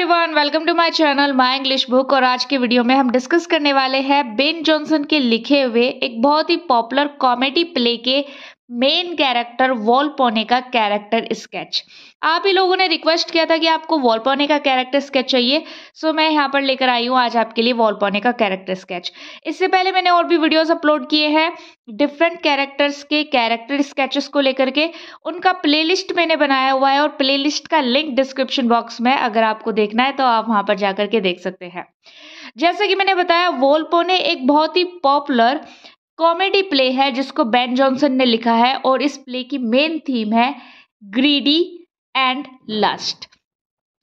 Everyone welcome to my channel my English book और आज के वीडियो में हम डिस्कस करने वाले हैं बेन जॉनसन के लिखे हुए एक बहुत ही पॉपुलर कॉमेडी प्ले के मेन कैरेक्टर वॉलपोने का कैरेक्टर स्केच आप ही लोगों ने रिक्वेस्ट किया था कि आपको वॉलपोने का कैरेक्टर स्केच चाहिए सो मैं यहाँ पर लेकर आई हूँ आज आपके लिए वॉलपोने का कैरेक्टर स्केच इससे पहले मैंने और भी वीडियोस अपलोड किए हैं डिफरेंट कैरेक्टर्स के कैरेक्टर स्केचेस को लेकर के उनका प्ले मैंने बनाया हुआ है और प्ले का लिंक डिस्क्रिप्शन बॉक्स में अगर आपको देखना है तो आप वहाँ पर जाकर के देख सकते हैं जैसा कि मैंने बताया वॉल एक बहुत ही पॉपुलर कॉमेडी प्ले है जिसको बैन जॉनसन ने लिखा है और इस प्ले की मेन थीम है greedy and lust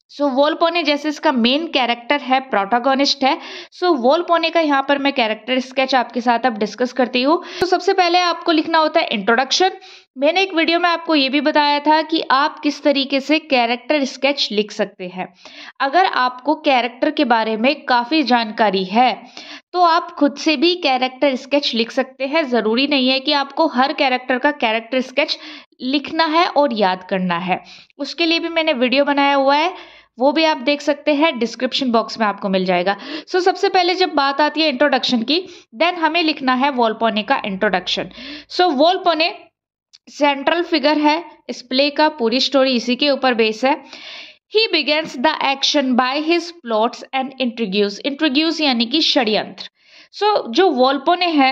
so so, Volpone जैसे इसका मेन कैरेक्टर है प्रोटागोनिस्ट है सो so, वोलपोने का यहाँ पर मैं कैरेक्टर स्केच आपके साथ अब डिस्कस करती हूँ तो so, सबसे पहले आपको लिखना होता है इंट्रोडक्शन मैंने एक वीडियो में आपको ये भी बताया था कि आप किस तरीके से कैरेक्टर स्केच लिख सकते हैं अगर आपको कैरेक्टर के बारे में काफ़ी जानकारी है तो आप खुद से भी कैरेक्टर स्केच लिख सकते हैं ज़रूरी नहीं है कि आपको हर कैरेक्टर का कैरेक्टर स्केच लिखना है और याद करना है उसके लिए भी मैंने वीडियो बनाया हुआ है वो भी आप देख सकते हैं डिस्क्रिप्शन बॉक्स में आपको मिल जाएगा सो so, सबसे पहले जब बात आती है इंट्रोडक्शन की देन हमें लिखना है वॉलपोने का introduction so so, Volpone central figure है इस प्ले का पूरी स्टोरी इसी के ऊपर बेस है he begins the action by his plots and introduce introduce यानी कि षड्यंत्र सो so, जो वोल्पोने है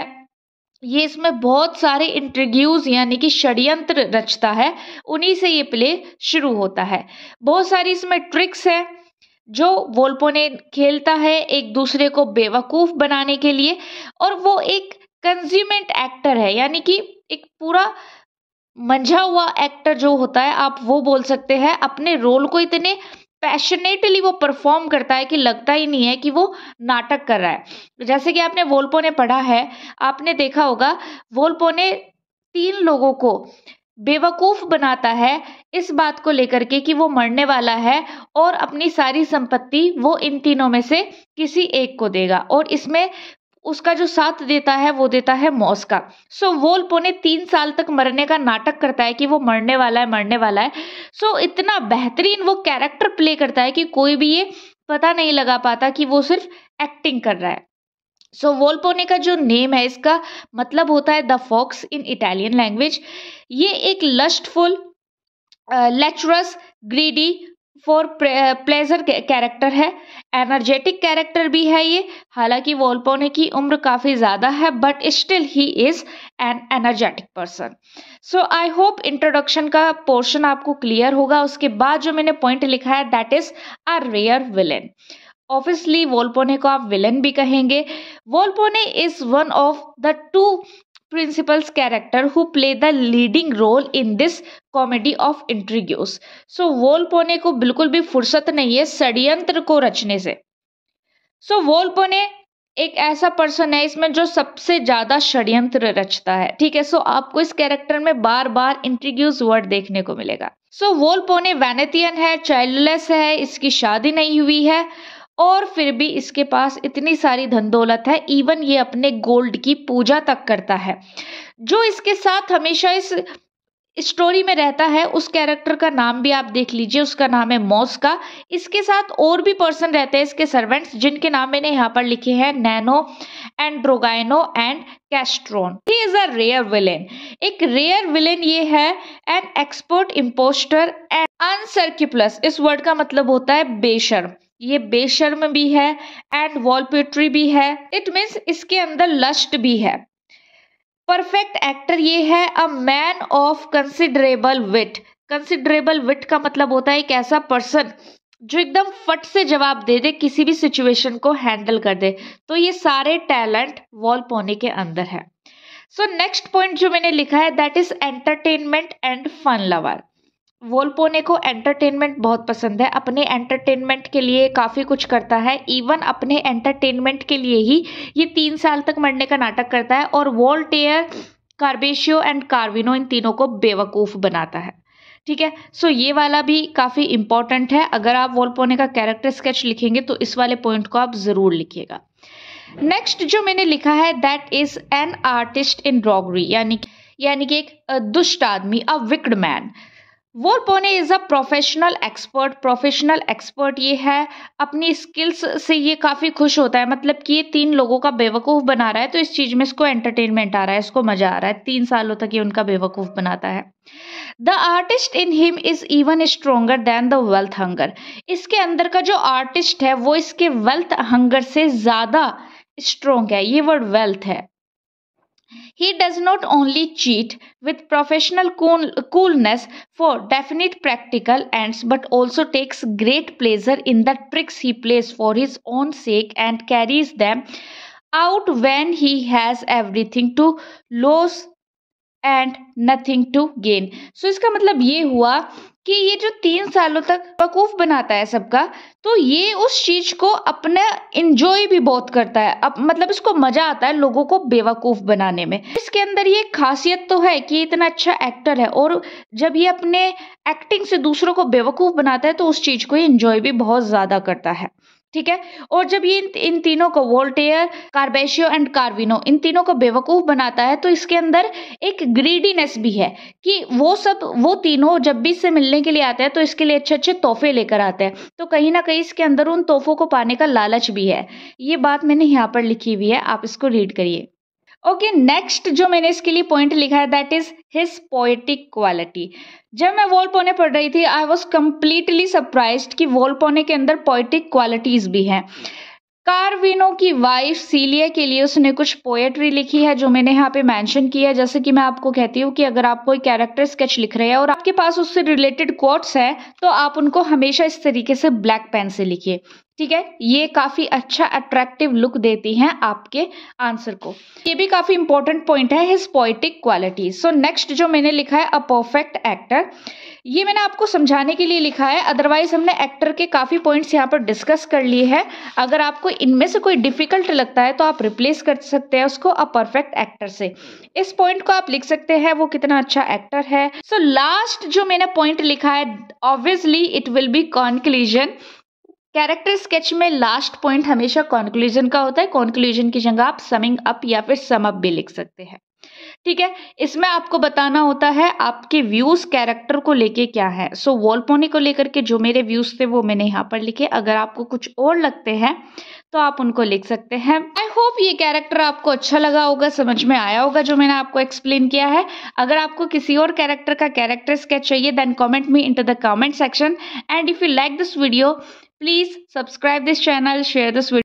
ये इसमें बहुत सारे इंट्रोड्यूस यानी कि षड्यंत्र रचता है उन्हीं से ये प्ले शुरू होता है बहुत सारी इसमें ट्रिक्स है जो वोल्पोने खेलता है एक दूसरे को बेवकूफ बनाने के लिए और वो एक कंज्यूमेंट एक्टर है यानी कि एक पूरा मंझा हुआ एक्टर जो होता है आप वो बोल सकते हैं अपने रोल को इतने पैशनेटली वो परफॉर्म करता है कि लगता ही नहीं है कि वो नाटक कर रहा है जैसे कि आपने वोल्पो ने पढ़ा है आपने देखा होगा वोल्पो ने तीन लोगों को बेवकूफ बनाता है इस बात को लेकर के कि वो मरने वाला है और अपनी सारी संपत्ति वो इन तीनों में से किसी एक को देगा और इसमें उसका जो साथ देता है वो देता है मॉस का सो so, वोल पोने तीन साल तक मरने का नाटक करता है कि वो मरने वाला है मरने वाला है सो so, इतना बेहतरीन वो कैरेक्टर प्ले करता है कि कोई भी ये पता नहीं लगा पाता कि वो सिर्फ एक्टिंग कर रहा है सो so, वोलपोने का जो नेम है इसका मतलब होता है the fox in Italian language ये एक lustful lecherous greedy for pleasure character है एनर्जेटिक कैरेक्टर भी है ये हालांकि वोल्पोने की उम्र काफ़ी ज़्यादा है but still he is an energetic person so I hope introduction का पोर्शन आपको क्लियर होगा उसके बाद जो मैंने पॉइंट लिखा है that is a rare villain obviously Volpone को आप विलेन भी कहेंगे Volpone is one of the two principals character who play the leading role in this comedy of intrigues so Volpone को बिल्कुल भी फुर्सत नहीं है षड्यंत्र को रचने से सो so, पोने एक ऐसा पर्सन है इसमें जो सबसे ज्यादा षड्यंत्र रचता है ठीक है सो आपको इस कैरेक्टर में बार बार इंट्रीग्यूस वर्ड देखने को मिलेगा सो वोल पोने वैनेतियन है चाइल्डलेस है इसकी शादी नहीं हुई है और फिर भी इसके पास इतनी सारी धन दौलत है इवन ये अपने गोल्ड की पूजा तक करता है जो इसके साथ हमेशा इस स्टोरी में रहता है उस कैरेक्टर का नाम भी आप देख लीजिए उसका नाम है मॉस्का इसके साथ और भी पर्सन रहते हैं इसके सर्वेंट्स जिनके नाम मैंने यहाँ पर लिखे हैं Nano Androgyno and Castrone he is a rare villain एक रेयर विलेन ये है an expert impostor and unscrupulous इस वर्ड का मतलब होता है बेशर्म ये बेशर्म भी है एंड वॉलपेट्री भी है इट मीन्स इसके अंदर लस्ट भी है परफेक्ट एक्टर ये है a man of considerable wit considerable wit का मतलब होता है एक ऐसा पर्सन जो एकदम फट से जवाब दे दे किसी भी सिचुएशन को हैंडल कर दे तो ये सारे टैलेंट वॉल पोने के अंदर है सो नेक्स्ट पॉइंट जो मैंने लिखा है that is entertainment and fun lover Volpone को एंटरटेनमेंट बहुत पसंद है अपने एंटरटेनमेंट के लिए काफ़ी कुछ करता है इवन अपने एंटरटेनमेंट के लिए ही ये तीन साल तक मरने का नाटक करता है और वॉल्टेयर कार्बेशियो एंड कार्विनो इन तीनों को बेवकूफ़ बनाता है ठीक है सो ये वाला भी काफ़ी इंपॉर्टेंट है अगर आप वोलपोने का कैरेक्टर स्केच लिखेंगे तो इस वाले पॉइंट को आप ज़रूर लिखिएगा नेक्स्ट जो मैंने लिखा है that is an artist in roguery यानी यानी कि एक दुष्ट आदमी अ wicked man Volpone is a professional expert professional expert ये है अपनी स्किल्स से ये काफ़ी खुश होता है मतलब कि ये तीन लोगों का बेवकूफ़ बना रहा है तो इस चीज़ में इसको एंटरटेनमेंट आ रहा है इसको मज़ा आ रहा है तीन सालों तक ये उनका बेवकूफ़ बनाता है the artist in him is even stronger than the wealth hunger इसके अंदर का जो आर्टिस्ट है वो इसके वेल्थ हंगर से ज़्यादा स्ट्रोंग है ये वर्ड वेल्थ है He does not only cheat with professional coolness for definite practical ends but also takes great pleasure in the tricks he plays for his own sake and carries them out when he has everything to lose and nothing to gain. So, इसका मतलब ये हुआ कि ये जो तीन सालों तक बकूफ बनाता है सबका तो ये उस चीज को अपना इंजॉय भी बहुत करता है अब मतलब इसको मजा आता है लोगों को बेवकूफ बनाने में इसके अंदर ये खासियत तो है कि इतना अच्छा एक्टर है और जब ये अपने एक्टिंग से दूसरों को बेवकूफ बनाता है तो उस चीज को इंजॉय भी बहुत ज्यादा करता है ठीक है और जब ये इन तीनों को वोल्टेयर कार्बेशियो एंड कार्विनो इन तीनों को बेवकूफ बनाता है तो इसके अंदर एक ग्रीडीनेस भी है कि वो सब वो तीनों जब भी इससे मिलने के लिए आते हैं तो इसके लिए अच्छे अच्छे तोहफे लेकर आते हैं तो कहीं ना कहीं इसके अंदर उन तोहफों को पाने का लालच भी है ये बात मैंने यहाँ पर लिखी हुई है आप इसको रीड करिए ओके okay, नेक्स्ट जो मैंने इसके लिए पॉइंट लिखा है that is his poetic quality जब मैं वॉल पोने पढ़ रही थी आई वॉज कंप्लीटली सरप्राइज कि वॉल पोने के अंदर पोएटिक क्वालिटीज भी हैं कार्विनो की वाइफ सीलिया के लिए उसने कुछ पोएट्री लिखी है जो मैंने यहाँ पे मेंशन किया है जैसे कि मैं आपको कहती हूँ कि अगर आप कोई कैरेक्टर स्केच लिख रहे हैं और आपके पास उससे रिलेटेड कोट्स हैं तो आप उनको हमेशा इस तरीके से ब्लैक पेन से लिखिए ठीक है ये काफ़ी अच्छा अट्रैक्टिव लुक देती हैं आपके आंसर को ये भी काफ़ी इंपॉर्टेंट पॉइंट है his poetic quality so next जो मैंने लिखा है अ परफेक्ट एक्टर ये मैंने आपको समझाने के लिए लिखा है अदरवाइज हमने एक्टर के काफ़ी पॉइंट्स यहाँ पर डिस्कस कर लिए हैं अगर आपको इनमें से कोई डिफिकल्ट लगता है तो आप रिप्लेस कर सकते हैं उसको अ परफेक्ट एक्टर से इस पॉइंट को आप लिख सकते हैं वो कितना अच्छा एक्टर है सो so, लास्ट जो मैंने पॉइंट लिखा है obviously it will be conclusion character sketch में लास्ट पॉइंट हमेशा कॉन्क्लूजन का होता है कॉन्क्लूजन की जगह आप समिंग अप या फिर सम अप भी लिख सकते हैं ठीक है इसमें आपको बताना होता है आपके व्यूज कैरेक्टर को लेके क्या है सो so, वॉलपोनी को लेकर के जो मेरे व्यूज थे वो मैंने यहाँ पर लिखे अगर आपको कुछ और लगते हैं तो आप उनको लिख सकते हैं आई होप ये कैरेक्टर आपको अच्छा लगा होगा समझ में आया होगा जो मैंने आपको एक्सप्लेन किया है अगर आपको किसी और कैरेक्टर का कैरेक्टर स्केच चाहिए then comment me enter the comment section and if you like this video Please subscribe this channel, share this video.